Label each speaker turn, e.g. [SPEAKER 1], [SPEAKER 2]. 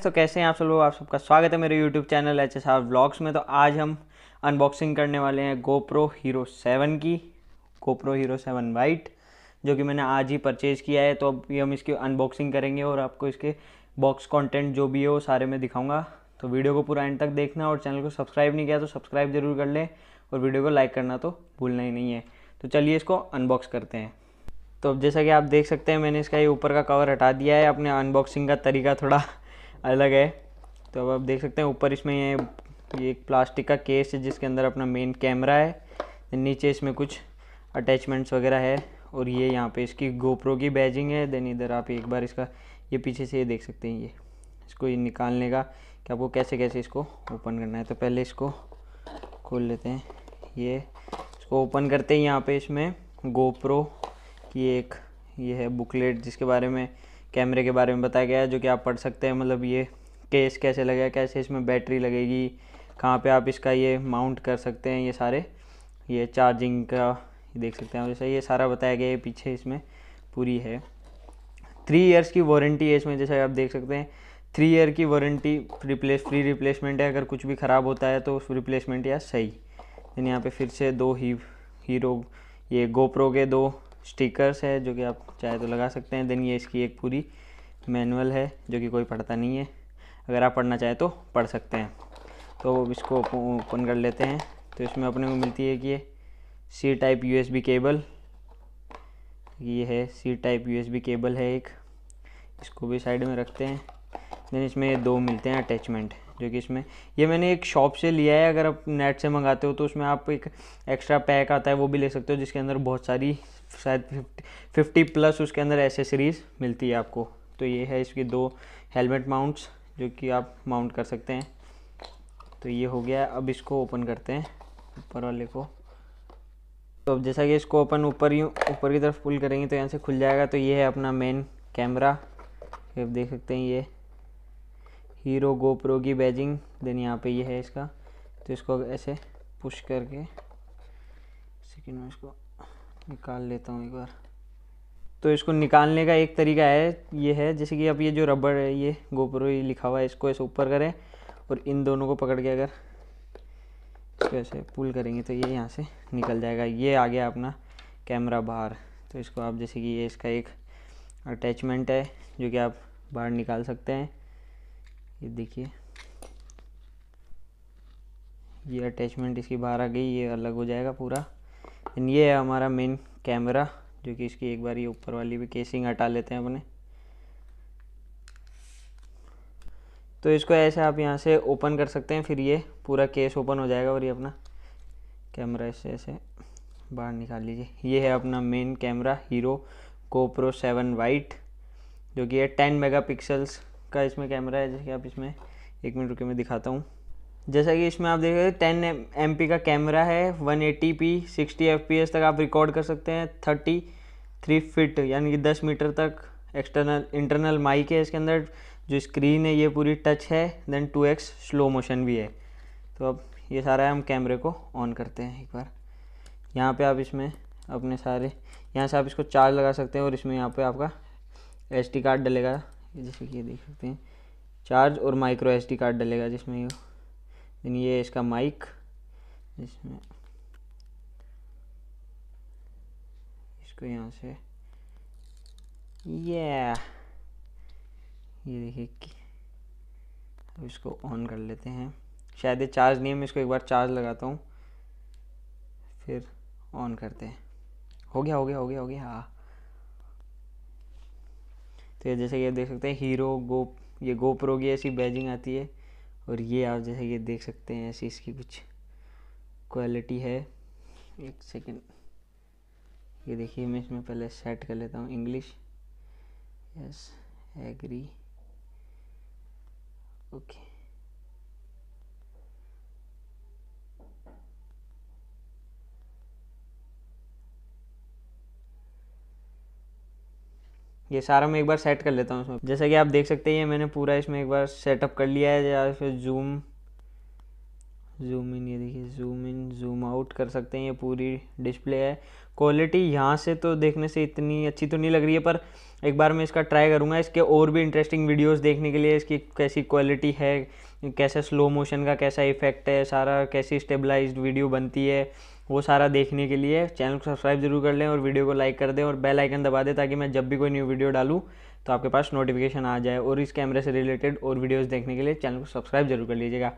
[SPEAKER 1] friends तो कैसे हैं आप सब लोग आप सबका स्वागत है मेरे YouTube channel H S R blogs में तो आज हम अनबॉक्सिंग करने वाले हैं गोप्रो हीरो सेवन की गोप्रो हीरो सेवन वाइट जो कि मैंने आज ही परचेज़ किया है तो अब ये हम इसकी अनबॉक्सिंग करेंगे और आपको इसके बॉक्स कंटेंट जो भी है वो सारे में दिखाऊंगा तो वीडियो को पूरा एंड तक देखना और चैनल को सब्सक्राइब नहीं किया तो सब्सक्राइब जरूर कर लें और वीडियो को लाइक करना तो भूलना ही नहीं है तो चलिए इसको अनबॉक्स करते हैं तो अब जैसा कि आप देख सकते हैं मैंने इसका ये ऊपर का कवर हटा दिया है अपने अनबॉक्सिंग का तरीका थोड़ा अलग है तो अब आप देख सकते हैं ऊपर इसमें ये ये एक प्लास्टिक का केस है जिसके अंदर अपना मेन कैमरा है नीचे इसमें कुछ अटैचमेंट्स वगैरह है और ये यहाँ पे इसकी गोप्रो की बैजिंग है देन इधर आप एक बार इसका ये पीछे से ये देख सकते हैं ये इसको ये निकालने का कि आपको कैसे कैसे इसको ओपन करना है तो पहले इसको खोल लेते हैं ये इसको ओपन करते हैं यहाँ पे इसमें गोप्रो की एक ये है बुकलेट जिसके बारे में कैमरे के बारे में बताया गया है जो कि आप पढ़ सकते हैं मतलब ये केस कैसे लगेगा कैसे इसमें बैटरी लगेगी कहाँ पे आप इसका ये माउंट कर सकते हैं ये सारे ये चार्जिंग का देख सकते हैं जैसे ये सारा बताया गया है पीछे इसमें पूरी है थ्री ईयर्स की वारंटी है इसमें जैसे आप देख सकते हैं थ्री ईयर की वारंटी रिप्लेस फ्री रिप्लेसमेंट है अगर कुछ भी ख़राब होता है तो उस रिप्लेसमेंट या सही यानी यहाँ पे फिर से दो ही हीरो ये गोप्रो के दो स्टिकर्स है जो कि आप चाहे तो लगा सकते हैं देन ये इसकी एक पूरी मैनुअल है जो कि कोई पढ़ता नहीं है अगर आप पढ़ना चाहें तो पढ़ सकते हैं तो इसको ओपन कर लेते हैं तो इसमें अपने को मिलती है कि ये सी टाइप यू केबल ये है सी टाइप यू केबल है एक इसको भी साइड में रखते हैं देन इसमें ये दो मिलते हैं अटैचमेंट जो कि इसमें ये मैंने एक शॉप से लिया है अगर आप नेट से मंगाते हो तो उसमें आप एक एक्स्ट्रा पैक आता है वो भी ले सकते हो जिसके अंदर बहुत सारी शायद फिफ्टी प्लस उसके अंदर एसेसरीज मिलती है आपको तो ये है इसके दो हेलमेट माउंट्स जो कि आप माउंट कर सकते हैं तो ये हो गया अब इसको ओपन करते हैं ऊपर वाले को तो अब जैसा कि इसको अपन ऊपर ही ऊपर की तरफ पुल करेंगे तो यहाँ से खुल जाएगा तो ये है अपना मेन कैमरा आप देख सकते हैं ये हीरो गोप्रो की बैजिंग देन यहाँ पे ये यह है इसका तो इसको ऐसे पुश करके सेकेंड में इसको निकाल लेता हूँ एक बार तो इसको निकालने का एक तरीका है ये है जैसे कि अब ये जो रबड़ है ये गोप्रो ये लिखा हुआ है इसको ऐसे ऊपर करें और इन दोनों को पकड़ के अगर इसको ऐसे पुल करेंगे तो ये यहाँ से निकल जाएगा ये आ गया अपना कैमरा बाहर तो इसको आप जैसे कि ये इसका एक अटैचमेंट है जो कि आप बाहर निकाल सकते हैं ये देखिए ये अटैचमेंट इसकी बाहर आ गई ये अलग हो जाएगा पूरा एंड ये है हमारा मेन कैमरा जो कि इसकी एक बार ये ऊपर वाली भी केसिंग हटा लेते हैं अपने तो इसको ऐसे आप यहाँ से ओपन कर सकते हैं फिर ये पूरा केस ओपन हो जाएगा और ये अपना कैमरा इससे ऐसे बाहर निकाल लीजिए ये है अपना main camera Hero GoPro seven white जो कि है टेन मेगा पिक्सल्स का इसमें कैमरा है जैसे कि आप इसमें एक मिनट रुके मैं दिखाता हूँ जैसा कि इसमें आप देख रहे हैं टेन एम का कैमरा है one eighty P sixty F P S तक आप रिकॉर्ड कर सकते हैं थर्टी थ्री फिट यानी कि दस मीटर तक एक्सटर्नल इंटरनल माइक है इसके अंदर जो स्क्रीन है ये पूरी टच है then two X slow motion भी है तो अब ये सारा है हम कैमरे को ऑन करते हैं एक बार यहाँ पे आप इसमें अपने सारे यहाँ से आप इसको चार्ज लगा सकते हैं और इसमें यहाँ पे आपका एसडी कार्ड डलेगा जैसे कि ये देख सकते हैं चार्ज और माइक्रो एस कार्ड डलेगा जिसमें ये ये इसका माइक जिसमें इसको यहाँ से ये ये देखिए अब इसको ऑन कर लेते हैं शायद ये चार्ज नहीं है मैं इसको एक बार चार्ज लगाता हूँ फिर ऑन करते हैं हो गया हो गया हो गया हो गया हाँ तो जैसे ये देख सकते हैं हीरो गो ये गोप्रो की ऐसी बैजिंग आती है और ये आप जैसे ये देख सकते हैं ऐसी इसकी कुछ क्वालिटी है एक सेकेंड ये देखिए मैं इसमें पहले सेट कर लेता हूँ इंग्लिश यस एग्री ओके ये सारा मैं एक बार सेट कर लेता हूँ इसमें जैसा कि आप देख सकते हैं मैंने पूरा इसमें एक बार सेटअप कर लिया है या फिर जूम जूम इन ये देखिए जूम आउट कर सकते हैं ये पूरी डिस्प्ले है क्वालिटी यहाँ से तो देखने से इतनी अच्छी तो नहीं लग रही है पर एक बार मैं इसका ट्राई करूँगा इसके और भी इंटरेस्टिंग वीडियोस देखने के लिए इसकी कैसी क्वालिटी है कैसा स्लो मोशन का कैसा इफेक्ट है सारा कैसी स्टेबलाइज वीडियो बनती है वो सारा देखने के लिए चैनल को सब्सक्राइब जरूर कर लें और वीडियो को लाइक कर दें और बेल आइकन दबा दें ताकि मैं जब भी कोई न्यू वीडियो डालूँ तो आपके पास नोटिफिकेशन आ जाए और इस कैमरे से रिलेटेड और वीडियोज़ देखने के लिए चैनल को सब्सक्राइब जरूर कर लीजिएगा